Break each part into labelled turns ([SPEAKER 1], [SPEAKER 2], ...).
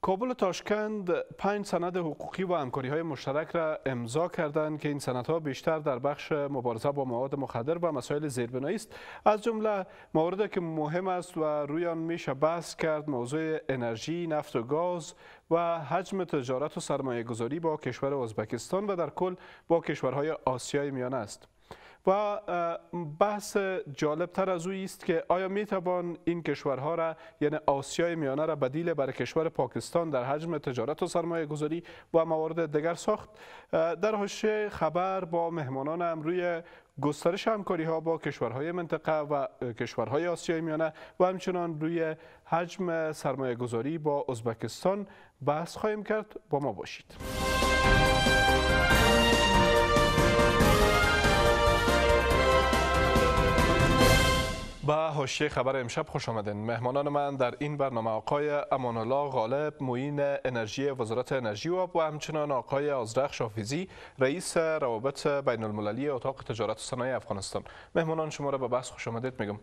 [SPEAKER 1] کابل و تاشکند پنج سند حقوقی و همکاری های مشترک را امضا کردند که این سندها بیشتر در بخش مبارزه با مواد مخدر و مسائل زیربنایی است از جمله مواردی که مهم است و روی آن میشه بحث کرد موضوع انرژی نفت و گاز و حجم تجارت و سرمایه گذاری با کشور ازبکستان و در کل با کشورهای آسیای میانه است و بحث جالب تر از اوی است که آیا می توان این کشورها را یعنی آسیای میانه را بدیل بر کشور پاکستان در حجم تجارت و سرمایه گذاری و موارد دیگر ساخت در حاشیه خبر با مهمانان هم روی گسترش همکاری ها با کشورهای منطقه و کشورهای آسیای میانه و همچنان روی حجم سرمایه گذاری با ازبکستان بحث خواهیم کرد با ما باشید به حاشیه خبر امشب خوش آمدین مهمانان من در این برنامه آقای امان الله غالب معین انرژی وزارت انرژی و و همچنان آقای آزرخ شافیزی رئیس روابط بین المللی اتاق تجارت و صنایع افغانستان مهمانان شما را به بحث خوش آمدید میگم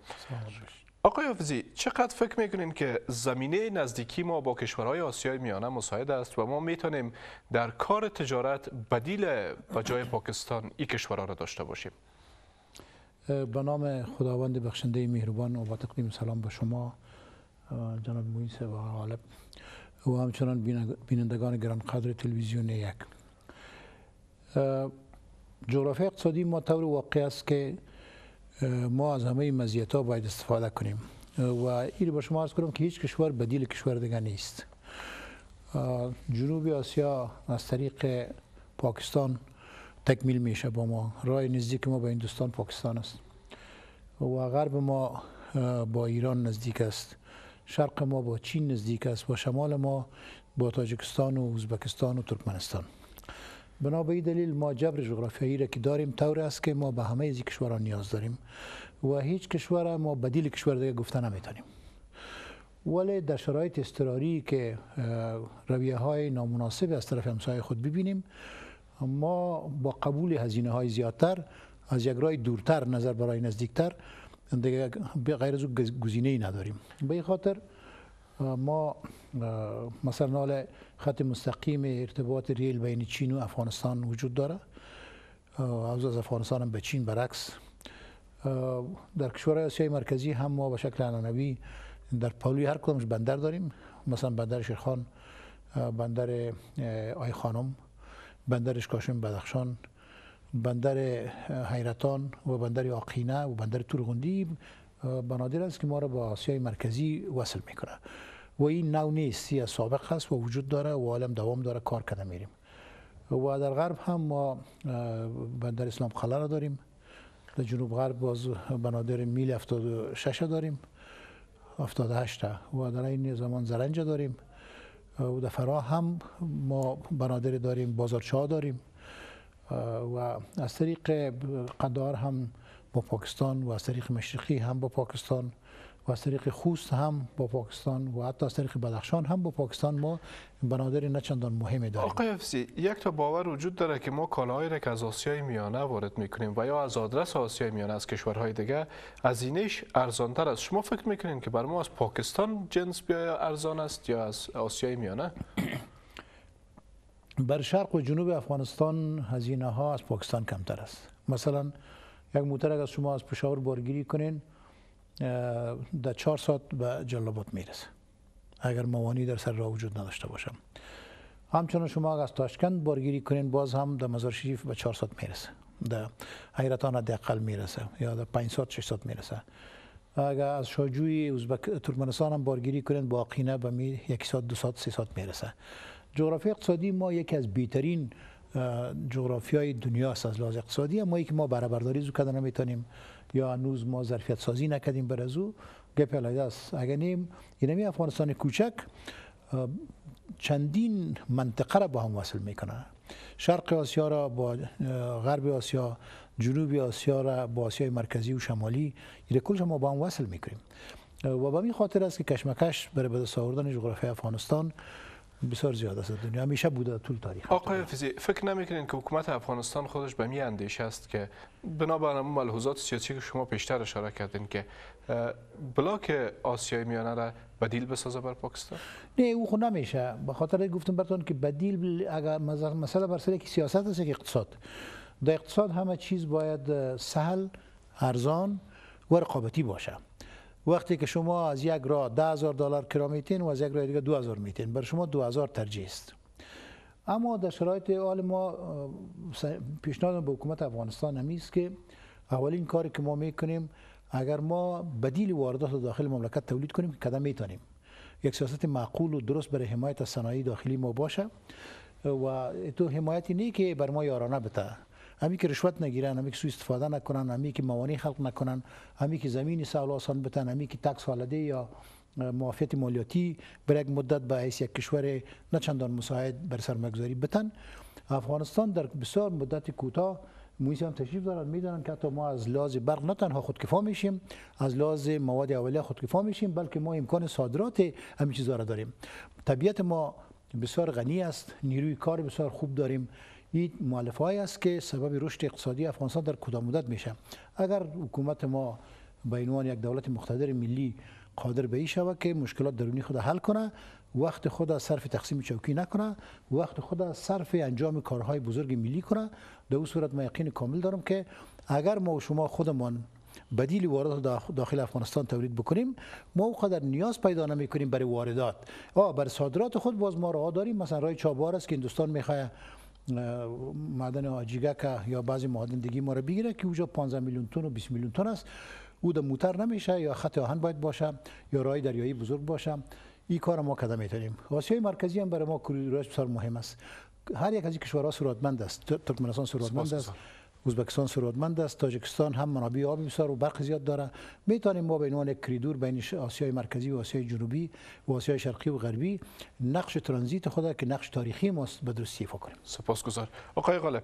[SPEAKER 1] آقای حافظی چقدر فکر میکنین که زمینه نزدیکی ما با کشورهای آسیای میانه مساعد است و ما میتونیم در کار تجارت بدیل به جای پاکستان این کشورها را داشته باشیم
[SPEAKER 2] به نام خداوند بخشنده مهربان و با تقدیم سلام به شما جناب مویس و غالب و همچنان بینندگان گرانقدر تلویزیون یک جغرافی اقتصادی ما طور واقع است که ما از همه مزیت ها باید استفاده کنیم و این به شما ارز کنم که هیچ کشور بدیل کشور دیگه نیست جنوب آسیا از طریق پاکستان تکمیل میشه با ما راه نزدیک ما به هندوستان پاکستان است و غرب ما با ایران نزدیک است شرق ما با چین نزدیک است و شمال ما با تاجکستان و ازبکستان و ترکمنستان بنا به دلیل ما جبر جغرافیایی را که داریم طور است که ما به همه از کشورها نیاز داریم و هیچ کشور ما بدیل کشور دیگه گفته نمیتونیم ولی در شرایط اضطراری که رویه های نامناسب از طرف همسایه خود ببینیم ما با قبول هزینه های زیادتر از یک رای دورتر نظر برای نزدیکتر به غیر از او گزینه ای نداریم به این خاطر ما مثلا حال خط مستقیم ارتباط ریل بین چین و افغانستان وجود داره از از افغانستان هم به چین برعکس در کشور آسیای مرکزی هم ما به شکل انانوی در پالوی هر کدومش بندر داریم مثلا بندر شیرخان بندر آی خانم بندرش کاشم بدخشان بندر حیرتان و بندر آقینه و بندر تورغندی بنادر است که ما را با آسیای مرکزی وصل میکنه و این نو نیست یا سابق است و وجود داره و عالم دوام داره کار کنه میریم و در غرب هم ما بندر اسلام خلال را داریم در جنوب غرب باز بنادر میل 76 داریم 78 و در این زمان زرنجه داریم در فرا هم ما بنادری داریم بازارچه داریم و از طریق قدار هم با پاکستان و از طریق مشرقی هم با پاکستان و از طریق خوست هم با پاکستان و حتی از طریق بدخشان هم با پاکستان ما بنادر نه چندان مهم داریم
[SPEAKER 1] آقای افسی یک تا باور وجود داره که ما کالاهایی را که از آسیای میانه وارد میکنیم و یا از آدرس آسیای میانه از کشورهای دیگه از اینش تر است شما فکر میکنین که بر ما از پاکستان جنس بیا ارزان است یا از آسیای میانه
[SPEAKER 2] بر شرق و جنوب افغانستان هزینه ها از پاکستان کمتر است مثلا یک موتر از شما از پشاور بارگیری کنین در چهار ساعت به جلبات میرسه اگر موانی در سر را وجود نداشته باشم همچنان شما اگر از تاشکند بارگیری کنین باز هم در مزار شریف به چهار ساعت میرسه در حیرتان دقل میرسه یا در پین ساعت شش ساعت میرسه اگر از شاجوی ازبک ترکمنستان هم بارگیری کنین با قینه به می 1 ساعت دو ساعت سی ساعت میرسه جغرافی اقتصادی ما یکی از بیترین جغرافیای دنیا است از لحاظ اقتصادی اما که ما برابرداری زو کده نمیتونیم یا هنوز ما ظرفیت سازی نکردیم بر ازو گپ است اگر نیم اینمی افغانستان کوچک چندین منطقه را با هم وصل میکنه شرق آسیا را با غرب آسیا جنوب آسیا را با آسیای مرکزی و شمالی یه کلش ما با هم وصل میکنیم و به این خاطر است که کشمکش برای بدست آوردن جغرافیای افغانستان بسیار زیاد است دنیا همیشه بوده طول تاریخ
[SPEAKER 1] آقای فیزی فکر نمیکنین که حکومت افغانستان خودش به می اندیشه است که بنابر اون ملحوظات سیاسی که شما پیشتر اشاره کردین که بلاک آسیای میانه را بدیل بسازه بر پاکستان
[SPEAKER 2] نه او خود نمیشه به خاطر گفتم براتون که بدیل اگر مسئله بر سر سیاست است که اقتصاد در اقتصاد همه چیز باید سهل ارزان و رقابتی باشه وقتی که شما از یک راه هزار دلار کرا میتین و از یک راه دیگه هزار میتین بر شما هزار ترجیح است اما در شرایط حال ما پیشنهاد به حکومت افغانستان همیست که اولین کاری که ما میکنیم اگر ما بدیل واردات داخل مملکت تولید کنیم که کدام میتونیم یک سیاست معقول و درست برای حمایت از صنایع داخلی ما باشه و تو حمایتی نیست که بر ما یارانه بده همی که رشوت نگیرن همی که سوء استفاده نکنن همی که موانع خلق نکنن همی که زمین سهل آسان بتن همی که تکس حالده یا معافیت مالیاتی برای یک مدت به حیث یک کشور نه چندان مساعد بر سرمایه‌گذاری بتن افغانستان در بسیار مدت کوتاه مویس هم تشریف دارن میدانن که حتی ما از لحاظ برق نه تنها خودکفا میشیم از لحاظ مواد اولیه خودکفا میشیم بلکه ما امکان صادرات همین چیزا را داریم طبیعت ما بسیار غنی است نیروی کار بسیار خوب داریم این مؤلفه است که سبب رشد اقتصادی افغانستان در کدام مدت میشه اگر حکومت ما به عنوان یک دولت مقتدر ملی قادر به این شود که مشکلات درونی خود حل کنه وقت خود از صرف تقسیم چوکی نکنه وقت خود از صرف انجام کارهای بزرگ ملی کنه در اون صورت ما یقین کامل دارم که اگر ما و شما خودمان بدیل واردات داخل افغانستان تولید بکنیم ما اونقدر نیاز پیدا نمی کنیم برای واردات آ بر صادرات خود باز ما راه داریم مثلا راه چابار است که هندوستان میخواد معدن آجیگه که یا بعضی مادن دیگی ما رو بگیره که اوجا 15 میلیون تن و 20 میلیون تن است او در موتر نمیشه یا خط آهن باید باشه یا راه دریایی بزرگ باشه این کار ما کده میتونیم آسیای مرکزی هم برای ما کوریدورش بسیار مهم است هر یک از این کشورها سرادمند است ترکمنستان سرادمند است اوزبکستان ثروتمند است تاجکستان هم منابع آبی بسیار و برق زیاد داره میتونیم ما به عنوان کریدور بین آسیای مرکزی و آسیای جنوبی و آسیای شرقی و غربی نقش ترانزیت خود که نقش تاریخی ما به درستی ایفا کنیم
[SPEAKER 1] سپاسگزار آقای غالب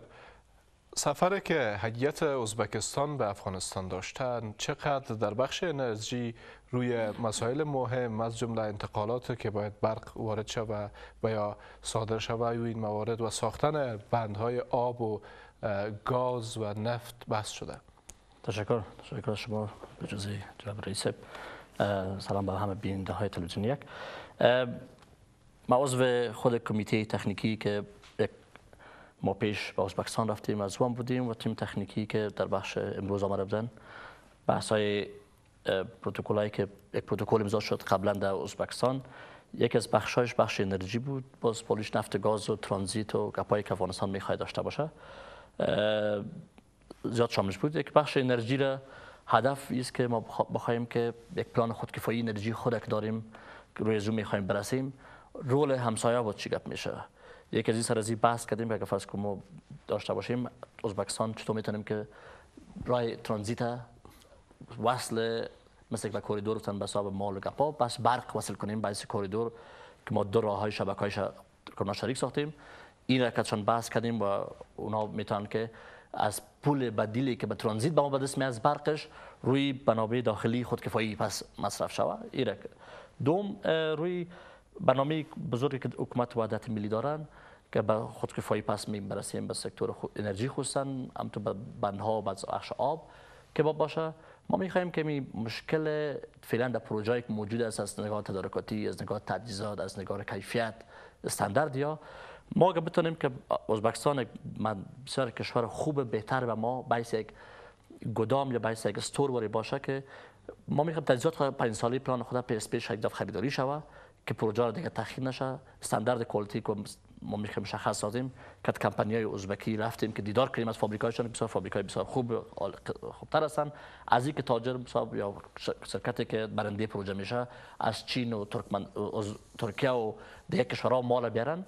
[SPEAKER 1] سفر که هدیت ازبکستان به افغانستان داشتن چقدر در بخش انرژی روی مسائل مهم از جمله انتقالات که باید برق وارد شود و یا صادر شود و این موارد و ساختن بندهای آب و گاز و نفت بحث شده تشکر تشکر شما
[SPEAKER 3] به جزی جناب رئیس سلام به همه بیننده های تلویزیون یک ما عضو خود کمیته تکنیکی که ما پیش به ازبکستان رفتیم از وان بودیم و تیم تکنیکی که در بخش امروز آمده بودن بحث های پروتکل که یک پروتکل امضا شد قبلا در ازبکستان یک از بخش هایش بخش انرژی بود باز پولیش نفت گاز و ترانزیت و گپای که افغانستان داشته باشه زیاد شاملش بود یک بخش انرژی را هدف است که ما بخوایم که یک پلان خودکفایی انرژی خودک داریم روی زوم میخوایم برسیم رول همسایه بود چی گپ میشه یک از این سر از این بحث کردیم که اگر فرض کنیم ما داشته باشیم ازبکستان چطور میتونیم که رای ترانزیت وصل مثل به کوریدور تن به مال و گپا بس برق وصل کنیم به کوریدور که ما دو راه های شبکه های ساختیم این را که چون بحث کردیم و اونا میتونن که از پول بدیلی که به ترانزیت به ما بدست می از برقش روی بنابه داخلی خود خودکفایی پس مصرف شوه این دوم روی برنامه بزرگی که حکومت وعدت ملی دارن که به خودکفایی پس می برسیم به سکتور انرژی خوستن هم تو به بندها و بخش آب که با باشه ما می خواهیم که می مشکل فعلا در پروژه که موجود است از نگاه تدارکاتی از نگاه تجهیزات از نگاه کیفیت استاندارد یا ما اگر بتونیم که ازبکستان بسیار کشور خوب بهتر به ما باعث یک گدام یا باعث یک استور باشه که ما میخوایم تجهیزات پنج سالی پلان خود پی اس پی خریداری شوه که پروژه دیگه تاخیر نشه استاندارد کالتی که ما میخوایم مشخص دادیم که کمپانیای ازبکی رفتیم که دیدار کردیم از فابریکایشان بسیار فابریکای بسیار خوب خوبتر هستن از اینکه تاجر صاحب یا شرکتی که برنده پروژه میشه از چین و ترکمن از ترکیه و دیگه کشورها مال بیارن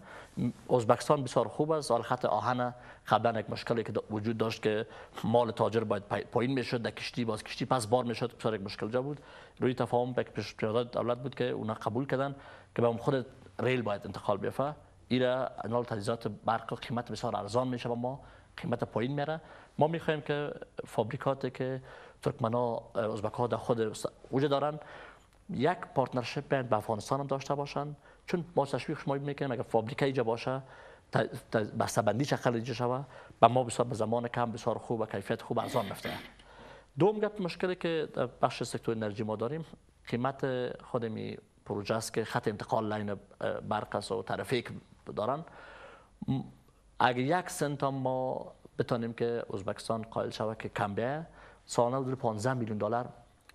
[SPEAKER 3] ازبکستان بسیار خوب است حال خط آهن قبلا یک مشکلی که وجود داشت که مال تاجر باید پایین میشد در کشتی باز کشتی پس بار میشد بسیار یک مشکل جا بود روی تفاهم پیش پیشنهاد دولت بود که اونا قبول کردن که به خود ریل باید انتقال بیفه ایره نال تجهیزات برق قیمت بسیار ارزان میشه و ما قیمت پایین میره ما میخوایم که فابریکاتی که ترکمنا ها ازبک ها در خود وجود دارن یک پارتنرشپ بین به افغانستان هم داشته باشن چون ما تشویق شما میکنیم اگر فابریکه اینجا باشه بسته بندی شکل شوه با ما بسیار به زمان کم بسیار خوب و کیفیت خوب ارزان میفته دوم گپ مشکلی که در بخش سکتور انرژی ما داریم قیمت خودمی پروژه است که خط انتقال لاین برق و طرفی دارن اگر یک سنت هم ما بتانیم که ازبکستان قائل شود که کم بیه سالانه حدود 15 میلیون دلار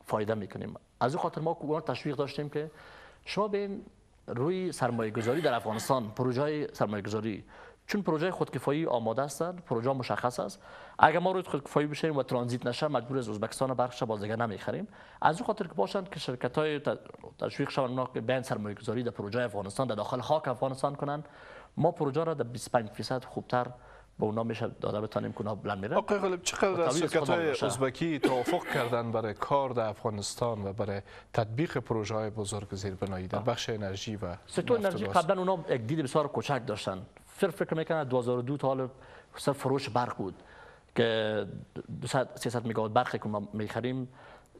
[SPEAKER 3] فایده میکنیم از این خاطر ما کوگان تشویق داشتیم که شما به روی سرمایه گذاری در افغانستان پروژه های سرمایه گذاری چون پروژه خودکفایی آماده است پروژه مشخص است اگر ما روی خودکفایی بشیم و ترانزیت نشه مجبور از ازبکستان بخش دیگه نمیخریم از این خاطر که باشند که شرکت های تشویق شون اونا که بین سرمایه گذاری در پروژه افغانستان در داخل خاک افغانستان کنند ما پروژه را در 25 درصد خوبتر به اونا میشه داده بتانیم که بلند میرن
[SPEAKER 1] آقای غالب چقدر از شرکت های ازبکی توافق کردن برای کار در افغانستان و برای تطبیق پروژه های بزرگ زیربنایی در بخش انرژی و سکتور انرژی قبلا اونا یک دید
[SPEAKER 3] بسیار کوچک داشتن فکر فکر میکنه 2002 تا حالا صرف فروش برق بود که 200 300 مگاوات برقی که ما میخریم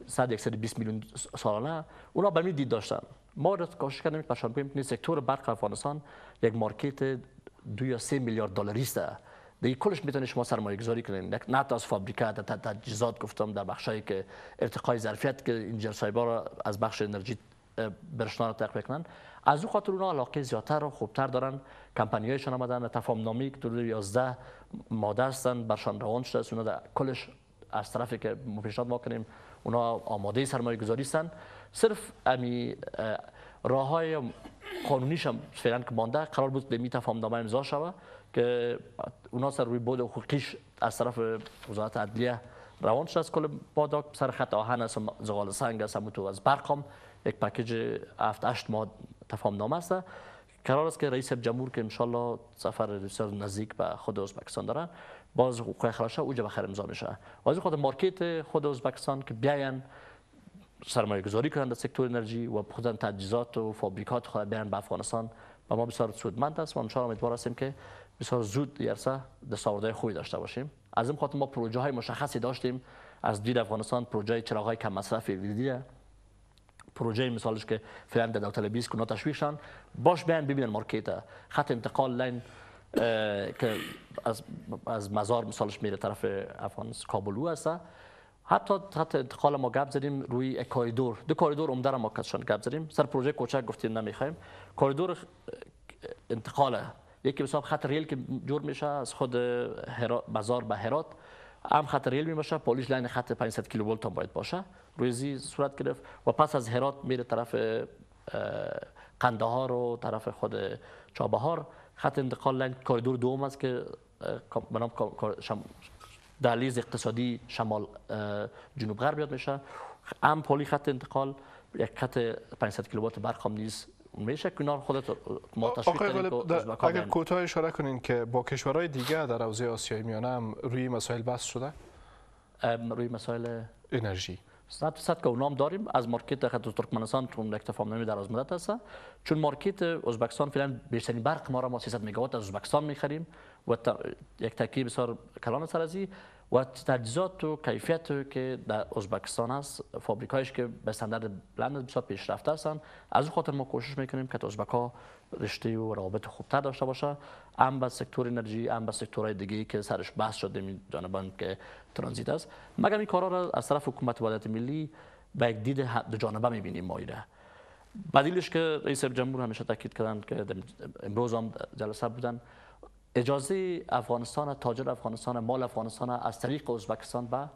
[SPEAKER 3] 100 120 میلیون سالانه اونا به دید داشتن ما را کوشش کردیم که نشان سکتور برق افغانستان یک مارکت دو یا سه میلیارد دلاری است دیگه کلش میتونید شما سرمایه گذاری کنین نه تا از فابریکات تا تجهیزات گفتم در بخشایی که ارتقای ظرفیت که این صاحبا را از بخش انرژی برشنا را تقویه کنند از او خاطر اونا علاقه زیادتر و خوبتر دارن کمپانی هایشان آمدن تفاهم نامی که در یازده ماده هستن برشان روان شده است اونا در کلش از طرفی که مپیشنات ما کنیم اونا آماده سرمایه گذاری هستن صرف امی راه های قانونیش هم فعلا که مانده قرار بود به می تفاهم نامه امضا شوه که اونا سر روی بود حقوقیش از طرف وزارت عدلیه روان شده از کل بادا سر خط آهن است زغال سنگ است و از برقم یک پکیج 7 8 ماه تفاهم نامه است قرار است که رئیس جمهور که انشالله سفر بسیار نزدیک به خود ازبکستان داره باز حقوق خلاشه اوج بخیر امضا میشه از خود مارکت خود ازبکستان که بیاین سرمایه گذاری کنند در سکتور انرژی و خودن تجهیزات و فابریکات خود بیان به افغانستان و ما بسیار سودمند است و انشالله امیدوار هستیم که بسیار زود یرسه دستاوردهای خوبی داشته باشیم از این خاطر ما پروژه های مشخصی داشتیم از دید افغانستان پروژه چراغ های کم مصرف ویدیه پروژه مثالش که فعلا در داوطلبی کو که باش بیان ببینن مارکیت خط انتقال لین که از از مزار مثالش میره طرف افغان کابلو هست حتی خط انتقال ما گپ زدیم روی کاریدور دو کاریدور عمده ما کشان گپ زدیم سر پروژه کوچک گفتیم نمیخوایم کاریدور انتقاله یکی مثلا خط ریل که جور میشه از خود مزار به هرات هم خط ریل میشه پولیش لین خط 500 کیلوولت هم باید باشه روزی صورت گرفت و پس از هرات میره طرف قندهار و طرف خود چابهار خط انتقال لنگ کاریدور دوم است که بنام شم اقتصادی شمال جنوب غرب یاد میشه ام پلی خط انتقال یک خط 500 کیلووات برق هم نیست میشه کنار خودت ما تشویق اگر
[SPEAKER 1] کوتاه اشاره کنین که با کشورهای دیگه در حوزه آسیای میانه هم روی مسائل بحث شده روی مسائل انرژی صد صد که نام داریم از مارکت
[SPEAKER 3] خط ترکمنستان تو اکتفام نمی در ازمدت مدت است چون مارکت ازبکستان فعلا بیشترین برق ما را ما 300 مگاوات از ازبکستان میخریم و یک تکی بسیار کلان سر ازی و تجهیزات و کیفیت که در ازبکستان است فابریکایش که به استاندارد بلند بسیار پیشرفته هستند از خاطر ما کوشش میکنیم که ازبکا رشته و روابط خوبتر داشته باشه هم به سکتور انرژی هم به سکتورهای دیگه که سرش بحث شده جانبان که ترانزیت است مگر این کارا را از طرف حکومت ولایت ملی به یک دید دو جانبه میبینیم ما بدیلش که رئیس جمهور همیشه تاکید کردن که امروز هم جلسه بودن اجازه افغانستان تاجر افغانستان مال افغانستان از طریق ازبکستان به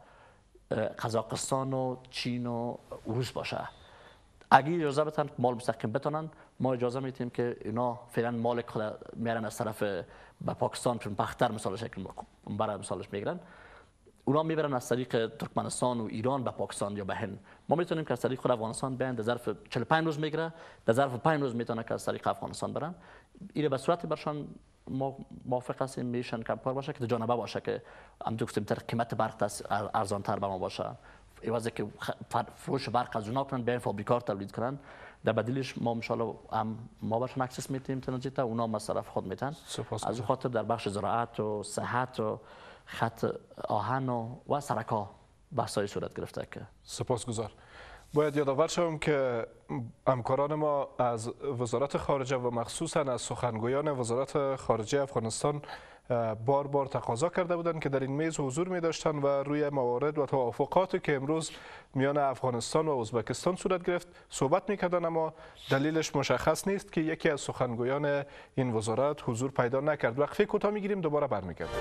[SPEAKER 3] قزاقستان و چین و روس باشه اگه اجازه بتن مال مستقیم بتونن ما اجازه میتیم که اینا فعلا مال خود از طرف به پاکستان چون بختر مثال شکل برای مثالش میگیرن اونا میبرن از طریق ترکمنستان و ایران به پاکستان یا به هند ما میتونیم که از طریق خود افغانستان بیان در ظرف 45 روز میگیره در ظرف 5 روز میتونه که از طریق افغانستان برن اینه به صورت برشان ما موافق هستیم میشن کار باشه که جانبه باشه که هم گفتیم تر قیمت برق ارزان تر به ما باشه ایوازه که فروش برق از اونا کنن بیان فابریکار تولید کنن در بدلش ما ان هم ما برشون اکسس میتیم تنجیتا اونا هم از خود میتن از خاطر در بخش زراعت و صحت و خط
[SPEAKER 1] آهن و, و سرکا بحثایی صورت گرفته که گذار باید یادآور شوم که امکاران ما از وزارت خارجه و مخصوصا از سخنگویان وزارت خارجه افغانستان بار بار تقاضا کرده بودند که در این میز حضور می داشتند و روی موارد و توافقاتی که امروز میان افغانستان و ازبکستان صورت گرفت صحبت می اما دلیلش مشخص نیست که یکی از سخنگویان این وزارت حضور پیدا نکرد وقفه کوتاه می گیریم دوباره برمیگردیم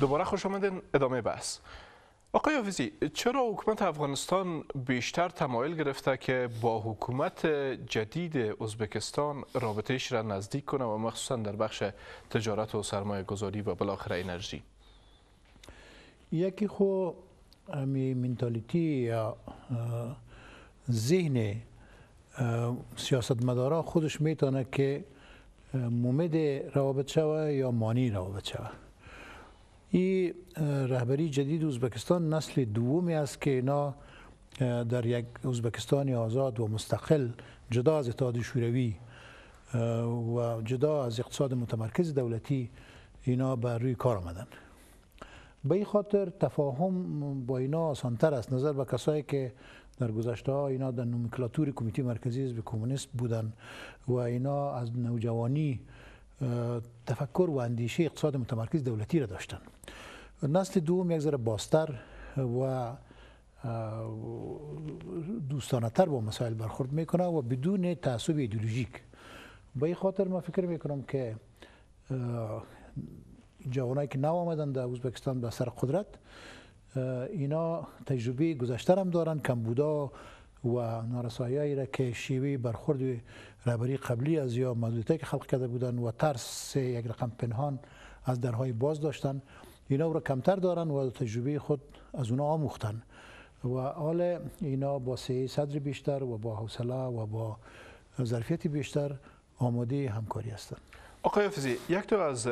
[SPEAKER 1] دوباره خوش آمدین ادامه بحث آقای آویزی چرا حکومت افغانستان بیشتر تمایل گرفته که با حکومت جدید ازبکستان رابطهش را نزدیک کنه و مخصوصا در بخش تجارت و سرمایه گذاری و بالاخره انرژی
[SPEAKER 2] یکی خو امی منتالیتی یا ذهن سیاستمدارا خودش میتونه که ممد روابط شوه یا مانی روابط شوه این رهبری جدید ازبکستان نسل دومی است که اینا در یک ازبکستان آزاد و مستقل جدا از اتحاد شوروی و جدا از اقتصاد متمرکز دولتی اینا بر روی کار آمدن به این خاطر تفاهم با اینا آسانتر است نظر به کسایی که در گذشته اینا در نومکلاتور کمیته مرکزی حزب کمونیست بودن و اینا از نوجوانی تفکر و اندیشه اقتصاد متمرکز دولتی را داشتن نسل دوم یک ذره باستر و دوستانه تر با مسائل برخورد میکنه و بدون تعصب ایدولوژیک به این خاطر ما فکر میکنم که جوانایی که نو آمدن در ازبکستان به سر قدرت اینا تجربه گذشته هم دارن کمبودا و نارسایی را که شیوه برخورد رهبری قبلی از یا مدتی که خلق کرده بودن و ترس یک رقم پنهان از درهای باز داشتن اینا رو کمتر دارن و تجربه خود از اونا آموختن و حال اینا با سه صدر بیشتر و با حوصله و با ظرفیت بیشتر آماده
[SPEAKER 1] همکاری هستند آقای فزی یک تو از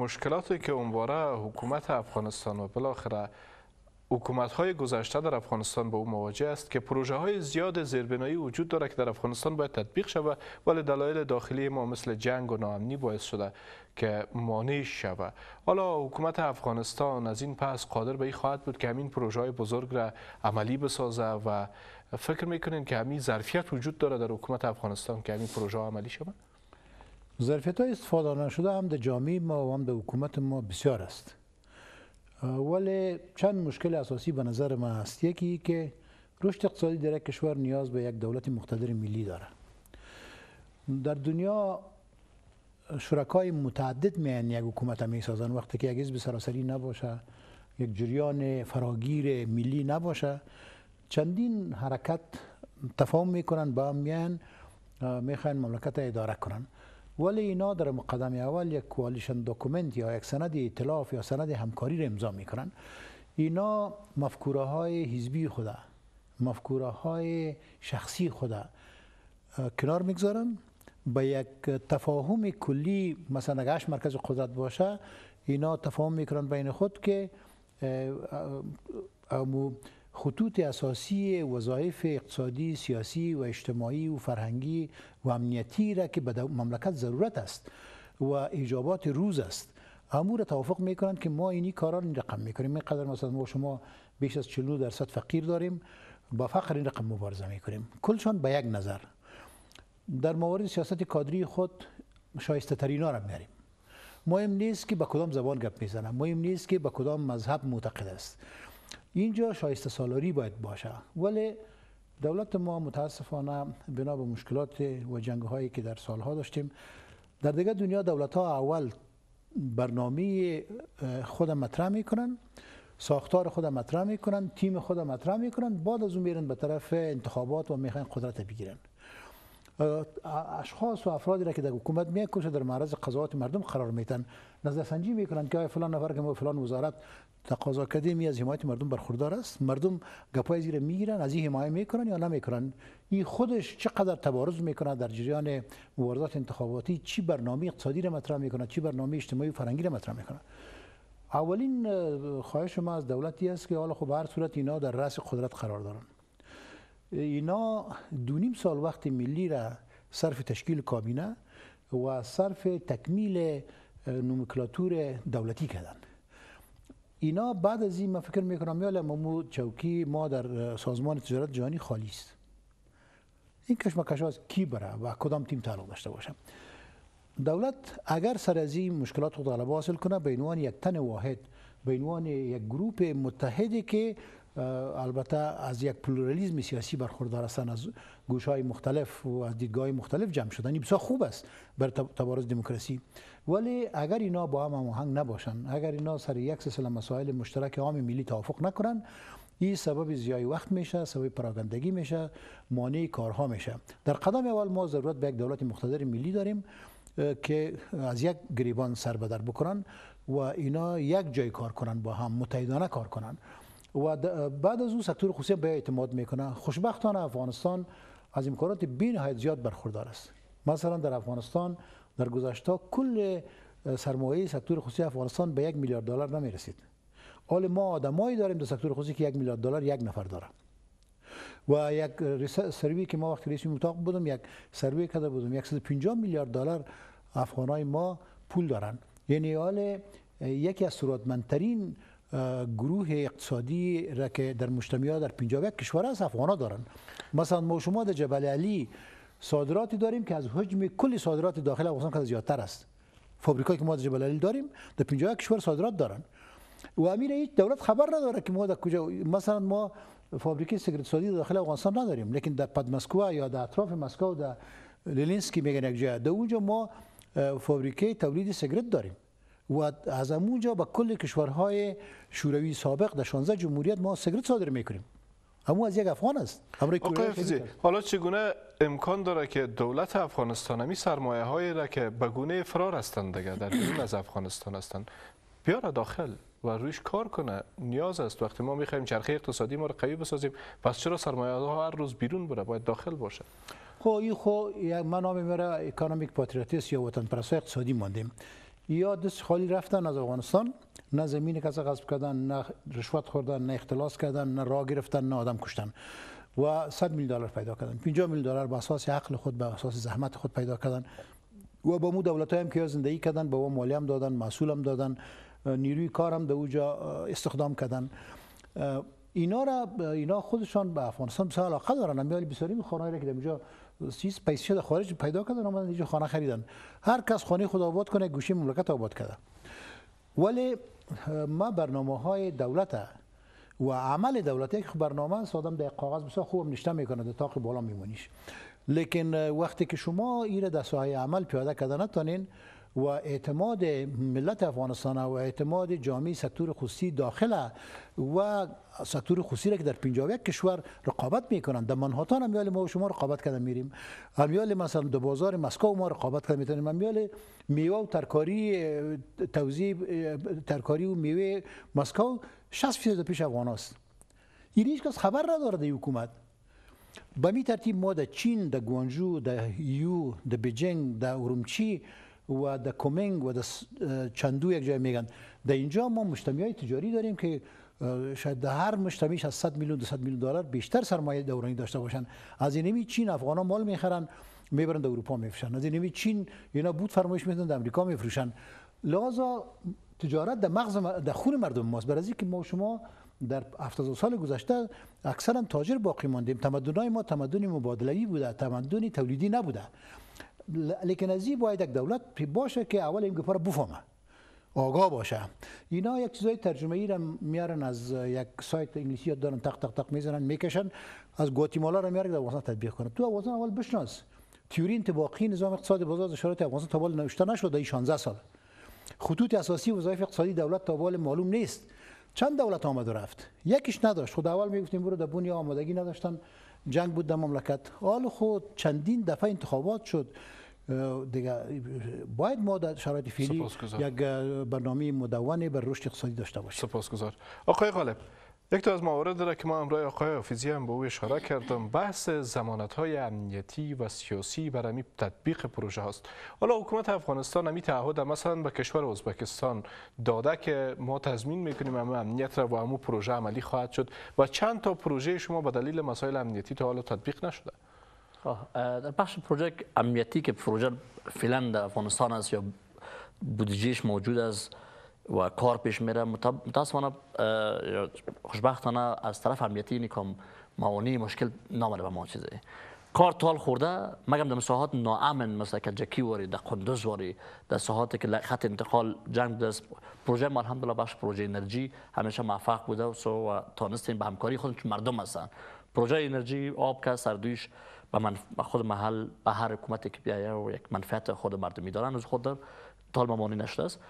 [SPEAKER 1] مشکلاتی که اونواره حکومت افغانستان و بالاخره حکومت های گذشته در افغانستان با او مواجه است که پروژه های زیاد زیربنایی وجود دارد که در افغانستان باید تطبیق شود ولی دلایل داخلی ما مثل جنگ و ناامنی باعث شده که مانع شود حالا حکومت افغانستان از این پس قادر به این خواهد بود که همین پروژه های بزرگ را عملی بسازه و فکر میکنین که همین ظرفیت وجود داره در حکومت افغانستان که همین پروژه ها عملی شود
[SPEAKER 2] ظرفیت های استفاده نشده هم در جامعه ما و هم در حکومت ما بسیار است ولی چند مشکل اساسی به نظر ما هست یکی که رشد اقتصادی در کشور نیاز به یک دولت مقتدر ملی داره در دنیا شرکای متعدد میان یک حکومت می سازن وقتی که یک حزب سراسری نباشه یک جریان فراگیر ملی نباشه چندین حرکت تفاهم میکنن با هم میان میخواین مملکت اداره کنن ولی اینا در مقدم اول یک کوالیشن داکومنت یا یک سند اطلاف یا سند همکاری را امضا میکنن اینا مفکوره های حزبی خوده مفکوره های شخصی خوده کنار میگذارن به یک تفاهم کلی مثلا اگه مرکز قدرت باشه اینا تفاهم میکنن بین خود که خطوط اساسی وظایف اقتصادی، سیاسی و اجتماعی و فرهنگی و امنیتی را که به مملکت ضرورت است و ایجابات روز است امور توافق میکنند که ما اینی کارا این رقم میکنیم اینقدر مثلا ما شما بیش از 49 درصد فقیر داریم با فقر این رقم مبارزه میکنیم کلشان به یک نظر در موارد سیاست کادری خود شایسته ترین را میاریم مهم نیست که به کدام زبان گپ میزنه مهم نیست که به کدام مذهب معتقد است اینجا شایسته سالاری باید باشه ولی دولت ما متاسفانه بنا به مشکلات و جنگ هایی که در سالها داشتیم در دیگه دنیا دولت ها اول برنامه خود مطرح میکنن ساختار خود مطرح میکنن تیم خود مطرح میکنن بعد از اون میرن به طرف انتخابات و میخوان قدرت بگیرن اشخاص و افرادی را که در حکومت میکشه در معرض قضاوت مردم قرار میتن نظر سنجی میکنن که آیا فلان نفر که فلان وزارت تقاضا کرده می از حمایت مردم برخوردار است مردم گپای زیر میگیرن از این حمایت میکنن یا نمیکنن این خودش چقدر تبارز میکنه در جریان مبارزات انتخاباتی چی برنامه اقتصادی را مطرح میکنه چی برنامه اجتماعی و فرهنگی را مطرح میکنه اولین خواهش ما از دولتی است که حالا خب هر صورت اینا در رأس قدرت قرار دارن اینا دو نیم سال وقت ملی را صرف تشکیل کابینه و صرف تکمیل نومکلاتور دولتی کردند اینا بعد از این من فکر میکنم یال مامو چوکی ما در سازمان تجارت جهانی خالی است این کشمکش از کی بره و کدام تیم تعلق داشته باشم. دولت اگر سر از این مشکلات خود غلبه حاصل کنه به عنوان یک تن واحد به عنوان یک گروپ متحدی که البته از یک پلورالیزم سیاسی برخوردار هستند از گوش های مختلف و از دیدگاه های مختلف جمع شدن این بسیار خوب است بر تبارز دموکراسی ولی اگر اینا با هم هماهنگ نباشن اگر اینا سر یک سلسله مسائل مشترک عام ملی توافق نکنن این سبب زیای وقت میشه سبب پراگندگی میشه مانع کارها میشه در قدم اول ما ضرورت به یک دولت مقتدر ملی داریم که از یک گریبان سر بکنن و اینا یک جای کار کنن با هم متحدانه کار کنن و بعد از اون سکتور خصوصی به اعتماد میکنه خوشبختانه افغانستان از امکانات بینهایت زیاد برخوردار است مثلا در افغانستان در گذشته کل سرمایه سکتور خصوصی افغانستان به یک میلیارد دلار نمیرسید حال ما آدمایی داریم در سکتور خصوصی که یک میلیارد دلار یک نفر داره و یک سروی که ما وقتی رئیس متاق بودم یک سروی کرده بودم 150 میلیارد دلار افغانای ما پول دارن یعنی حال یکی از ثروتمندترین گروه اقتصادی را که در مجتمع در 51 کشور از افغانا دارن مثلا ما شما در جبل علی صادراتی داریم که از حجم کل صادرات داخل افغانستان که زیادتر است فابریکایی که ما در جبل علی داریم در 51 کشور صادرات دارن و امیر هیچ دولت خبر نداره که ما در کجا مثلا ما فابریکه سیگرت سازی داخل افغانستان نداریم لیکن در پدمسکوا یا در اطراف مسکو در لیلینسکی میگن یک جای در اونجا ما فابریکه تولید سیگرت داریم و از اونجا به کل کشورهای شوروی سابق در 16 جمهوریت ما سگرت صادر میکنیم اما از یک افغان است
[SPEAKER 1] حالا چگونه امکان داره که دولت افغانستان می سرمایه های را که بگونه فرار هستند دیگه در بیرون از افغانستان هستند بیاره داخل و روش کار کنه نیاز است وقتی ما میخوایم چرخه اقتصادی ما رو قوی بسازیم پس چرا سرمایه ها هر روز بیرون بره باید داخل باشه
[SPEAKER 2] خب این من نام میره اکانومیک پاتریاتیس یا وطن پرسای اقتصادی ماندیم یا دست خالی رفتن از افغانستان نه زمین کس غصب کردن نه رشوت خوردن نه اختلاس کردن نه راه گرفتن نه آدم کشتن و 100 میلیون دلار پیدا کردن 50 میلیون دلار به اساس عقل خود به اساس زحمت خود پیدا کردن و با مو دولت هم که زندگی کردن با اون مالی هم دادن محصول هم دادن نیروی کار هم در اوجا استخدام کردن اینا را اینا خودشان به افغانستان بسیار علاقه دارن امیالی بسیاری میخوانه که در سیس در خارج پیدا کردن آمدن اینجا خانه خریدن هر کس خانه خود آباد کنه گوشی مملکت آباد کرده ولی ما برنامه های دولت ها و عمل دولت یک برنامه است آدم در کاغذ بسیار خوب نشته میکنه در بالا میمونیش لیکن وقتی که شما این در ساحه عمل پیاده کرده نتانین و اعتماد ملت افغانستان و اعتماد جامعه سکتور خصوصی داخله و سکتور خصوصی را که در 51 کشور رقابت میکنند در منهاتان هم ما و شما رقابت کردن میریم همیال مثلا در بازار مسکو ما رقابت کردن میتونیم همیال میوه و ترکاری توزیع ترکاری و میوه مسکو 60 فیصد پیش افغان است این یعنی هیچ کس خبر نداره در حکومت به می ترتیب ما در چین در گوانجو در یو در بیجنگ در ارومچی و د کومینګ و د چندو یک جای میگن در اینجا ما مجتمعی های تجاری داریم که شاید در هر مشتمیش از 100 میلیون 200 میلیون دلار بیشتر سرمایه دورانی داشته باشن از این نمی چین افغان مال میخرن میبرن در اروپا میفروشن از نمی چین اینا بود فرمایش میدن در امریکا میفروشن لازا تجارت در مغز در خون مردم ماست برای اینکه ما شما در 70 سال گذشته اکثرا تاجر باقی ماندیم تمدنای ما تمدن مبادله‌ای بوده تمدن تولیدی نبوده لیکن ازیب باید یک دولت پی باشه که اول این گفه بفهمه آگاه باشه اینا یک چیزای ترجمه ای را میارن از یک سایت انگلیسی یاد دارن تق تق تق میزنن میکشن از گواتیمالا را میارن در افغانستان تطبیق کنه تو افغانستان اول بشناس تیوری انطباقی نظام اقتصاد بازار شرایط افغانستان تا بال نوشته این 16 سال خطوط اساسی وظایف اقتصادی دولت تا بال معلوم نیست چند دولت آمد و رفت یکیش نداشت خود اول میگفتیم برو در بنی آمادگی نداشتن جنگ بود در مملکت حال خود چندین دفعه انتخابات شد دیگه
[SPEAKER 1] باید ما در شرایط فعلی یک برنامه مدونی بر رشد اقتصادی داشته باشیم سپاسگزار آقای غالب یک تا از موارد را که ما امروز آقای حافظی هم به او اشاره کردم بحث زمانت های امنیتی و سیاسی بر امی تطبیق پروژه هاست حالا حکومت افغانستان امی تعهد مثلا به کشور ازبکستان داده که ما تضمین میکنیم امو امنیت را و امو پروژه عملی خواهد شد و چند تا پروژه شما به دلیل مسائل امنیتی تا حالا تطبیق نشده
[SPEAKER 3] خب، در بخش پروژه امنیتی که پروژه فعلا در افغانستان است یا بودجهش موجود است و کار پیش میره متاسفانه خوشبختانه از طرف امنیتی نیکم موانی مشکل نامده به ما چیزه کار تال خورده مگم در ساحات ناامن مثل که جکی واری در قندوز واری در ساحاتی که خط انتقال جنگ دست پروژه ما الحمدلله بخش پروژه انرژی همیشه موفق بوده و, و تانستیم به همکاری خود مردم هستن پروژه انرژی آب که سردویش و خود محل به هر حکومتی که بیاید و یک منفعت خود مردمی دارن از خود در طالب مانی نشده است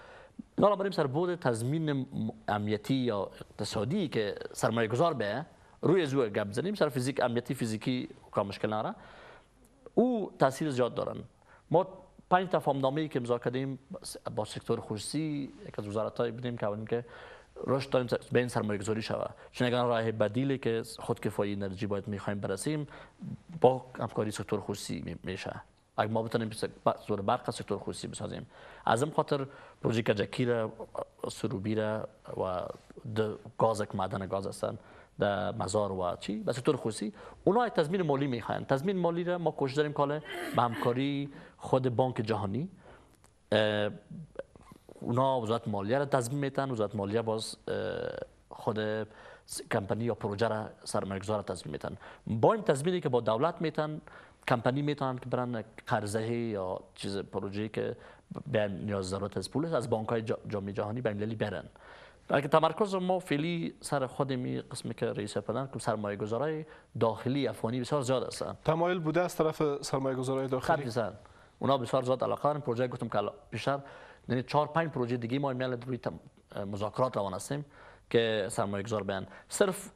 [SPEAKER 3] بریم سر بود تضمین امنیتی یا اقتصادی که سرمایه گذار به روی زور گپ بزنیم سر فیزیک امنیتی فیزیکی کا مشکل او تاثیر زیاد دارن ما پنج تفاهم فامنامه ای که امضا کردیم با سکتور خصوصی یک از وزارت‌های بودیم که که رشد داریم به این سرمایه گذاری شود اگر راه بدیلی که خود کفایی انرژی باید میخوایم برسیم با همکاری سکتور خصوصی میشه اگر ما بتونیم زور برق سکتور خصوصی بسازیم از این خاطر پروژه کجکی را سروبی را و گازک معدن گاز هستن در مزار و چی به سکتور خصوصی های تضمین مالی میخوان تضمین مالی را ما کوشش داریم کاله به همکاری خود بانک جهانی اونا وزارت مالیه را تضمین میتن وزارت مالیه باز خود کمپانی یا پروژه را سرمایه‌گذار تضمین میتن با این تضمینی که با دولت میتن کمپانی میتونن که برن قرضه یا چیز پروژه‌ای که به نیاز ضرورت از پول از بانک‌های جامعه جهانی بین المللی برن اگه تمرکز ما فعلی سر خود می قسمی که رئیس پدن که سرمایه گذارای داخلی افغانی بسیار زیاد هستن تمایل بوده از طرف سرمایه گذارای داخلی خب اونا بسیار زیاد علاقه دارن پروژه گفتم که بیشتر یعنی چهار پنج پروژه دیگه ما میل روی مذاکرات روان هستیم که سرمایه گذار بیان صرف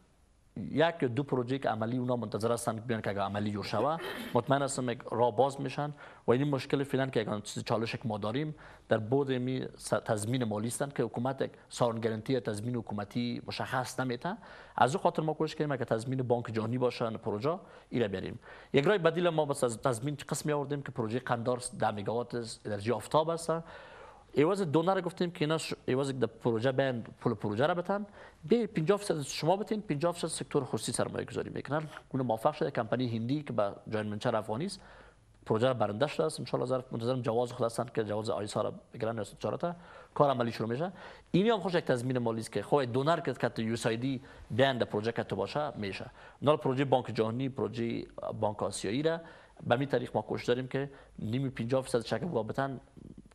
[SPEAKER 3] یک یا دو پروژه که عملی اونا منتظر هستن بیان که اگر عملی جور شوه مطمئن هستم را باز میشن و این مشکل فعلا که اگر چیز چالش ما داریم در بود می تضمین مالی هستن که حکومت سارن گارانتی تضمین حکومتی مشخص نمیته از او خاطر ما کوشش کردیم که تضمین بانک جهانی باشن یعنی پروژه را بیاریم یک رای بدیل ما بس از تضمین قسمی آوردیم که پروژه قندار 10 مگاوات انرژی آفتاب هستن ایواز دونر گفتیم که اینا ایواز در پروژه بین پول پروژه را بتن به 50 درصد شما بتین 50 درصد سکتور خصوصی سرمایه گذاری میکنن اون موفق شده کمپانی هندی که با جاین منچر افغانی است پروژه را برنده شده است ان ظرف منتظرم جواز خود هستند که جواز آیسا را بگیرن یا چارتا کار عملی شروع میشه این هم خوش یک تضمین مالی است که خود دونر که کت یو اس دی پروژه کت باشه میشه نال پروژه بانک جهانی پروژه بانک آسیایی را به می طریق ما کوشش داریم که نیم 50 درصد شکل بتن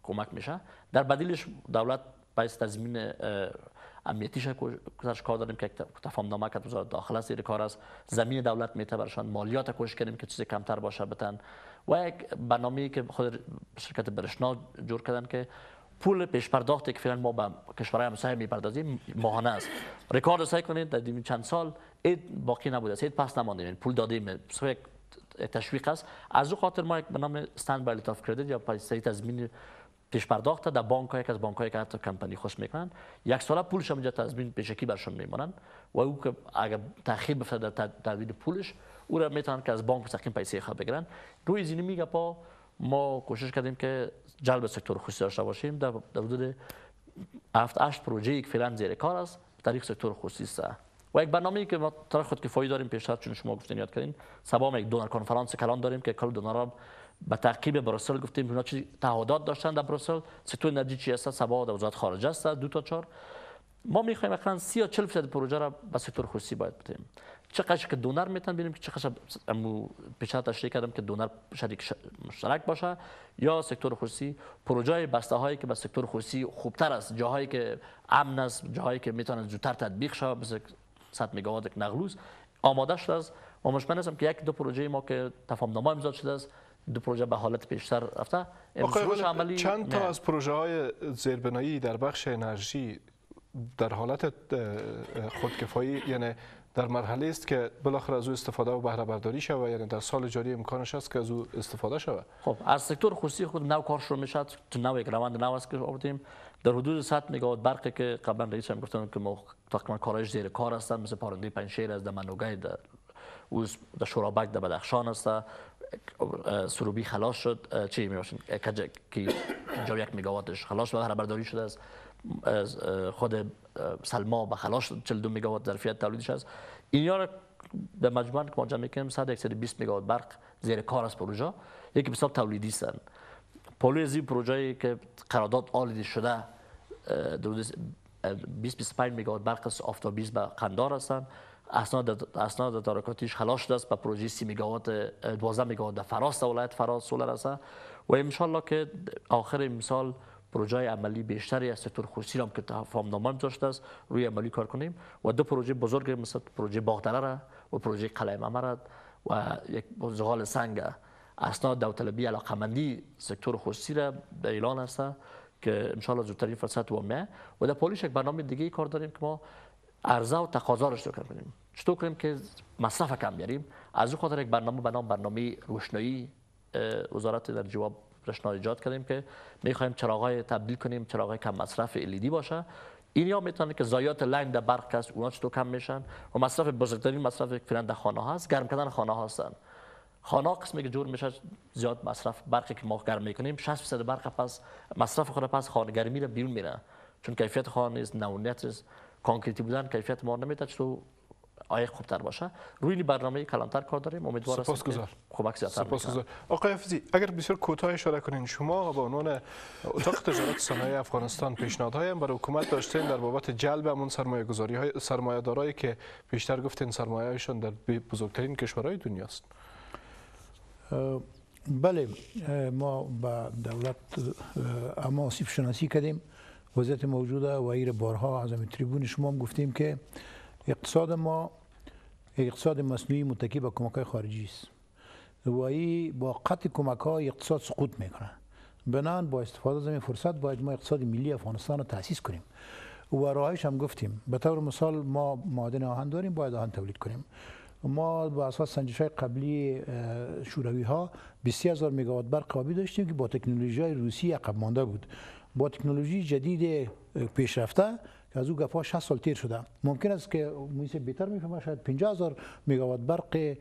[SPEAKER 3] کمک میشه در بدیلش دولت باید تضمین امنیتیش کارش کار داریم که تفاهم نامه که وزارت است زیر کار است زمین دولت میته برشان مالیات کوشش کردیم که چیز کمتر باشه بتن و یک برنامه‌ای که خود شرکت برشنا جور کردن که پول پیش پرداختی که فعلا ما به کشورهای همسایه میپردازیم ماهانه است رکورد سعی کنید در چند سال اید باقی نبوده است اید پس نمانده پول دادیم تشویق است از او خاطر ما یک به نام استند بای کردید یا پای سری پیش پرداخت در بانک های که از بانک های که حتی کمپنی خوش میکنن یک ساله پولش هم بین پیشکی برشون میمونن و او که اگر تاخیر بفته در تدوین پولش او را میتونن که از بانک مستقیم پیسه خود بگیرن روی زینی میگه پا ما کوشش کردیم که جلب سکتور خصوصی داشته باشیم در حدود 7 8 پروژه یک فعلا زیر کار است طریق سکتور خصوصی است و یک برنامه‌ای که ما طرح خود کفایی داریم پیشتر چون شما گفتین یاد کردین سبا یک دونر کنفرانس کلان داریم که کل دونرها به تعقیب بروسل گفتیم اونا چی تعهدات داشتن در بروسل تو انرژی چی هست سبا در وزارت خارجه هست دو تا چهار ما میخوایم مثلا 30 یا 40 درصد پروژه را به سکتور خصوصی باید بدیم چقدر که دونر میتن ببینیم که قش امو پیشنهاد تشریح کردم که دونر شریک مشترک باشه یا سکتور خصوصی پروژه های بسته هایی که به سکتور خصوصی خوبتر است جاهایی که امن است جاهایی که میتونن زودتر تطبیق شه مثل 100 مگاوات نقلوز آماده شده است ما مطمئن هستم که یک دو پروژه ما که تفاهم نامه امضا شده است دو پروژه به حالت پیشتر رفته عملی چند تا از
[SPEAKER 1] پروژه های زیربنایی در بخش انرژی در حالت خودکفایی یعنی در مرحله است که بالاخره از او استفاده و بهره برداری شود یعنی در سال جاری امکانش است که از او استفاده شود
[SPEAKER 3] خب از سکتور خصوصی خود نو کار شروع میشد تو نو یک روند نو است که آوردیم در حدود 100 مگاوات برقی که قبلا رئیس هم گفتند که ما تقریبا کارش زیر کار هستن مثل پارنده پنشیر از در اوز در شورابک در بدخشان است سروبی خلاص شد چی میباشن کجا که جا یک مگاواتش خلاص هر برداری شده است خود سلما به خلاص شد 42 مگاوات ظرفیت تولیدش است اینا را در مجموع که ما جمع میکنیم 120 مگاوات برق زیر کار است پروژه یکی بسیار تولیدی هستن پولوی از این پروژه که قرارداد آلیدی شده 20 25 مگاوات برق است. آفتابیز به قندار هستند اسناد اسناد خلاص شده است به پروژه 30 مگاوات 12 مگاوات در فراس ولایت فراس سولر است و ان که آخر امسال پروژه عملی بیشتری از سکتور خصوصی هم که تفاهم نامه داشته است روی عملی کار کنیم و دو پروژه بزرگ مثل پروژه باغدره و پروژه قلعه ممرد و یک زغال سنگ اسناد داوطلبی علاقمندی سکتور خصوصی را به اعلان است که ان زودترین فرصت و و در پولیش یک برنامه دیگه کار داریم که ما ارزه و تقاضا رو شروع کنیم چطور کنیم که مصرف کم بیاریم از اون خاطر یک برنامه به نام برنامه روشنایی وزارت در جواب رشنا ایجاد کردیم که میخوایم چراغای تبدیل کنیم چراغای کم مصرف LED باشه این یا میتونه که زایات لنگ در برق هست اونا چطور کم میشن و مصرف بزرگترین مصرف فرنده خانه هست گرم کردن خانه هستن خانه قسمی که جور میشه زیاد مصرف برقی که ما گرم میکنیم 60 درصد برق پس مصرف خود پس خانه گرمی رو بیرون میره چون کیفیت خانه نیست نونیت نیست کانکریتی بودن کیفیت ما نمیده چطور آیا خوبتر باشه روی برنامه کلانتر کار داریم امیدوار هستیم سپاسگزار کمک زیادتر سپاسگزار
[SPEAKER 1] آقای حفظی اگر بسیار کوتاه اشاره کنین شما به عنوان اتاق تجارت صنایع افغانستان هم برای حکومت داشتین در بابت جلب همون سرمایه گذاری های سرمایه دارایی که بیشتر گفتین سرمایهشان در بزرگترین کشورهای دنیاست
[SPEAKER 2] بله ما با دولت اما آسیب شناسی کردیم وضعیت موجوده و ایر بارها از تریبون شما هم گفتیم که اقتصاد ما اقتصاد مصنوعی متکی به کمک خارجی است و ای با قطع کمک ها اقتصاد سقوط میکنه بنان با استفاده از این فرصت باید ما اقتصاد ملی افغانستان رو تاسیس کنیم و راهش هم گفتیم به طور مثال ما معدن آهن داریم باید آهن تولید کنیم ما با اساس سنجش های قبلی شوروی ها 20000 مگاوات برق قابی داشتیم که با تکنولوژی های روسی عقب مانده بود با تکنولوژی جدید پیشرفته که از او گپا 60 سال تیر شده ممکن است که میشه بهتر میفهمه شاید 50000 مگاوات برق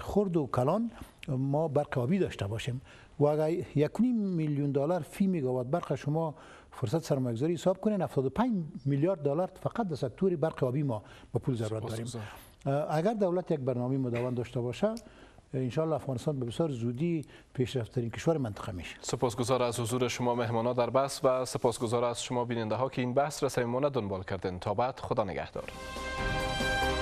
[SPEAKER 2] خرد و کلان ما برق آبی داشته باشیم و اگر یک میلیون دلار فی مگاوات برق شما فرصت سرمایه‌گذاری حساب کنین 75 میلیارد دلار فقط در سکتور برق آبی ما به پول ضرورت داریم اگر دولت یک برنامه مداوم داشته باشه الله افغانستان به بسیار زودی ترین کشور منطقه میشه
[SPEAKER 1] سپاسگزار از حضور شما ها در بحث و سپاسگزار از شما بیننده ها که این بحث را سمیمانه دنبال کردن تا بعد خدا نگهدار